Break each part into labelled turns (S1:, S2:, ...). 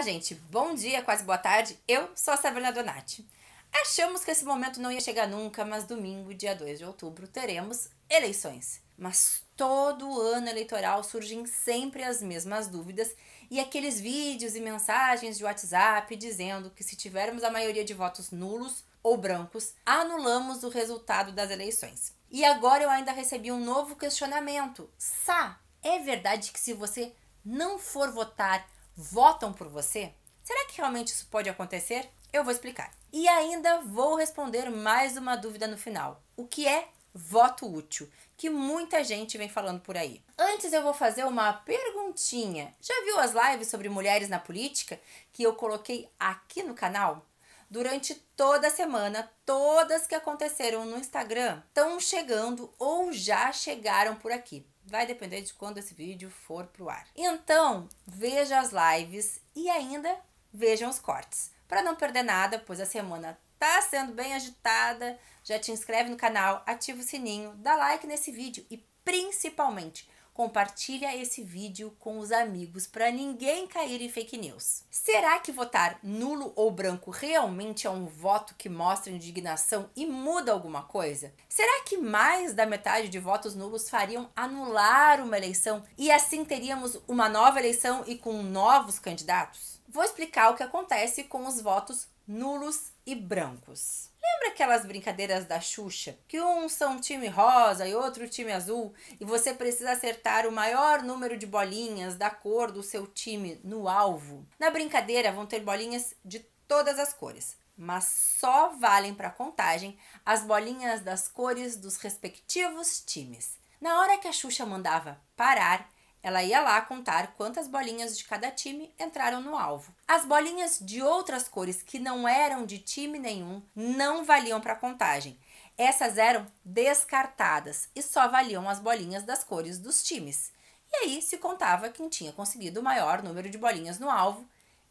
S1: Olá, gente. Bom dia, quase boa tarde. Eu sou a Sabrina Donati. Achamos que esse momento não ia chegar nunca, mas domingo, dia 2 de outubro, teremos eleições. Mas todo ano eleitoral surgem sempre as mesmas dúvidas e aqueles vídeos e mensagens de WhatsApp dizendo que se tivermos a maioria de votos nulos ou brancos, anulamos o resultado das eleições. E agora eu ainda recebi um novo questionamento. Sá, é verdade que se você não for votar votam por você? Será que realmente isso pode acontecer? Eu vou explicar. E ainda vou responder mais uma dúvida no final. O que é voto útil? Que muita gente vem falando por aí. Antes eu vou fazer uma perguntinha. Já viu as lives sobre mulheres na política que eu coloquei aqui no canal? Durante toda a semana, todas que aconteceram no Instagram estão chegando ou já chegaram por aqui vai depender de quando esse vídeo for pro ar. Então, veja as lives e ainda vejam os cortes, para não perder nada, pois a semana tá sendo bem agitada. Já te inscreve no canal, ativa o sininho, dá like nesse vídeo e principalmente compartilha esse vídeo com os amigos para ninguém cair em fake news. Será que votar nulo ou branco realmente é um voto que mostra indignação e muda alguma coisa? Será que mais da metade de votos nulos fariam anular uma eleição e assim teríamos uma nova eleição e com novos candidatos? Vou explicar o que acontece com os votos nulos e brancos. Lembra aquelas brincadeiras da Xuxa? Que um são time rosa e outro time azul, e você precisa acertar o maior número de bolinhas da cor do seu time no alvo? Na brincadeira vão ter bolinhas de todas as cores, mas só valem para contagem as bolinhas das cores dos respectivos times. Na hora que a Xuxa mandava parar, ela ia lá contar quantas bolinhas de cada time entraram no alvo. As bolinhas de outras cores que não eram de time nenhum não valiam para contagem. Essas eram descartadas e só valiam as bolinhas das cores dos times. E aí se contava quem tinha conseguido o maior número de bolinhas no alvo,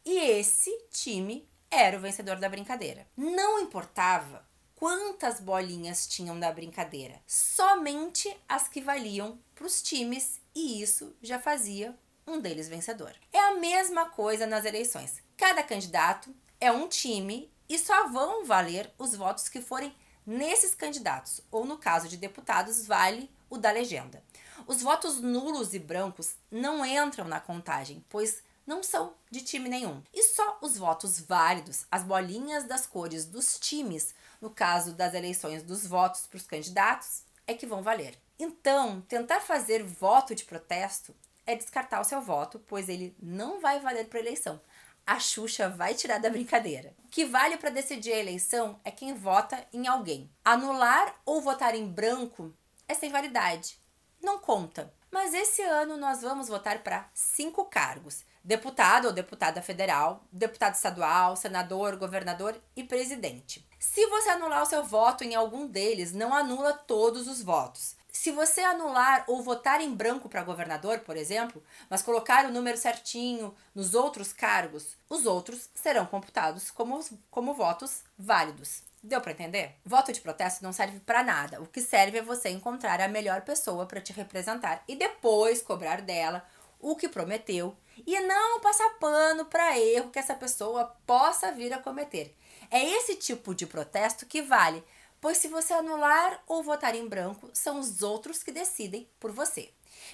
S1: e esse time era o vencedor da brincadeira. Não importava quantas bolinhas tinham da brincadeira, somente as que valiam para os times e isso já fazia um deles vencedor. É a mesma coisa nas eleições. Cada candidato é um time e só vão valer os votos que forem nesses candidatos, ou no caso de deputados, vale o da legenda. Os votos nulos e brancos não entram na contagem, pois não são de time nenhum. E só os votos válidos, as bolinhas das cores dos times, no caso das eleições dos votos para os candidatos, é que vão valer. Então, tentar fazer voto de protesto é descartar o seu voto, pois ele não vai valer para eleição. A Xuxa vai tirar da brincadeira. O que vale para decidir a eleição é quem vota em alguém. Anular ou votar em branco é sem validade, não conta. Mas esse ano nós vamos votar para cinco cargos: deputado ou deputada federal, deputado estadual, senador, governador e presidente. Se você anular o seu voto em algum deles, não anula todos os votos. Se você anular ou votar em branco para governador, por exemplo, mas colocar o número certinho nos outros cargos, os outros serão computados como, como votos válidos. Deu para entender? Voto de protesto não serve para nada. O que serve é você encontrar a melhor pessoa para te representar e depois cobrar dela o que prometeu e não passar pano para erro que essa pessoa possa vir a cometer. É esse tipo de protesto que vale pois se você anular ou votar em branco, são os outros que decidem por você.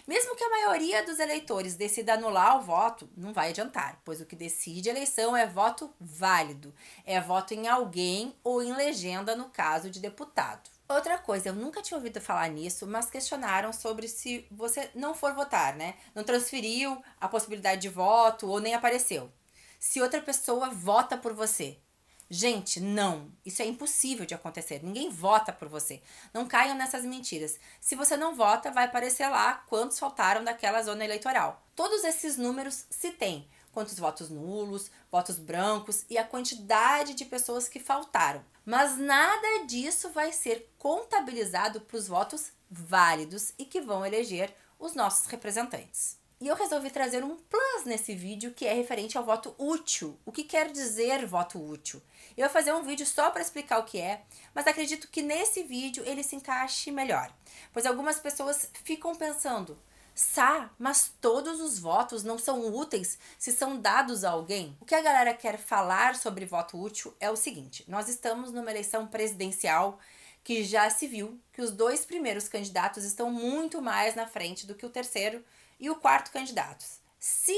S1: Mesmo que a maioria dos eleitores decida anular o voto, não vai adiantar, pois o que decide a eleição é voto válido, é voto em alguém ou em legenda no caso de deputado. Outra coisa, eu nunca tinha ouvido falar nisso, mas questionaram sobre se você não for votar, né? Não transferiu a possibilidade de voto ou nem apareceu. Se outra pessoa vota por você, Gente, não. Isso é impossível de acontecer. Ninguém vota por você. Não caiam nessas mentiras. Se você não vota, vai aparecer lá quantos faltaram daquela zona eleitoral. Todos esses números se têm. Quantos votos nulos, votos brancos e a quantidade de pessoas que faltaram. Mas nada disso vai ser contabilizado para os votos válidos e que vão eleger os nossos representantes. E eu resolvi trazer um plus nesse vídeo que é referente ao voto útil. O que quer dizer voto útil? Eu vou fazer um vídeo só para explicar o que é, mas acredito que nesse vídeo ele se encaixe melhor, pois algumas pessoas ficam pensando: Sá, mas todos os votos não são úteis se são dados a alguém? O que a galera quer falar sobre voto útil é o seguinte: nós estamos numa eleição presidencial que já se viu que os dois primeiros candidatos estão muito mais na frente do que o terceiro, e o quarto candidato, se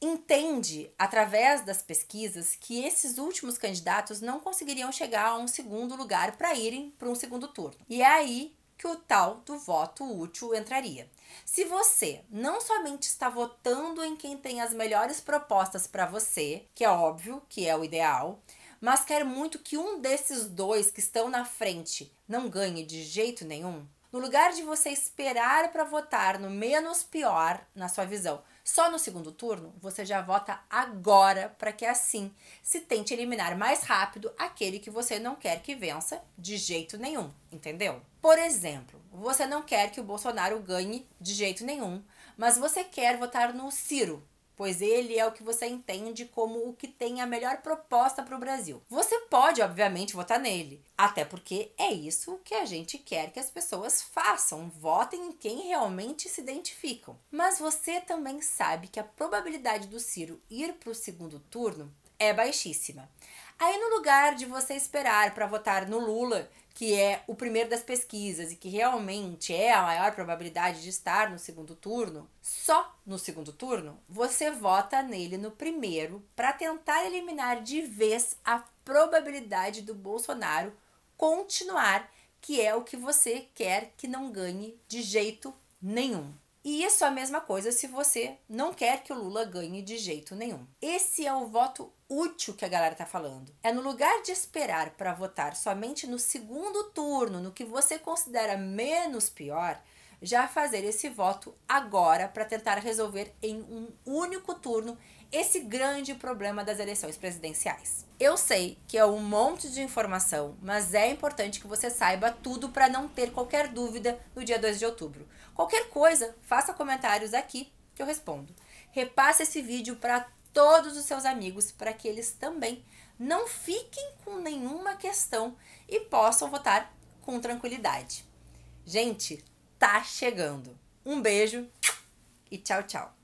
S1: entende através das pesquisas que esses últimos candidatos não conseguiriam chegar a um segundo lugar para irem para um segundo turno. E é aí que o tal do voto útil entraria. Se você não somente está votando em quem tem as melhores propostas para você, que é óbvio que é o ideal, mas quer muito que um desses dois que estão na frente não ganhe de jeito nenhum, no lugar de você esperar para votar no menos pior, na sua visão, só no segundo turno, você já vota agora para que assim se tente eliminar mais rápido aquele que você não quer que vença de jeito nenhum, entendeu? Por exemplo, você não quer que o Bolsonaro ganhe de jeito nenhum, mas você quer votar no Ciro, pois ele é o que você entende como o que tem a melhor proposta para o Brasil. Você pode, obviamente, votar nele, até porque é isso que a gente quer que as pessoas façam, votem em quem realmente se identificam. Mas você também sabe que a probabilidade do Ciro ir para o segundo turno é baixíssima. Aí, no lugar de você esperar para votar no Lula, que é o primeiro das pesquisas e que realmente é a maior probabilidade de estar no segundo turno, só no segundo turno, você vota nele no primeiro para tentar eliminar de vez a probabilidade do Bolsonaro continuar, que é o que você quer que não ganhe de jeito nenhum. E isso é a mesma coisa se você não quer que o Lula ganhe de jeito nenhum. Esse é o voto útil que a galera tá falando. É no lugar de esperar para votar somente no segundo turno, no que você considera menos pior, já fazer esse voto agora para tentar resolver em um único turno esse grande problema das eleições presidenciais. Eu sei que é um monte de informação, mas é importante que você saiba tudo para não ter qualquer dúvida no dia 2 de outubro. Qualquer coisa, faça comentários aqui que eu respondo. Repasse esse vídeo para todos os seus amigos para que eles também não fiquem com nenhuma questão e possam votar com tranquilidade. Gente, tá chegando. Um beijo e tchau, tchau.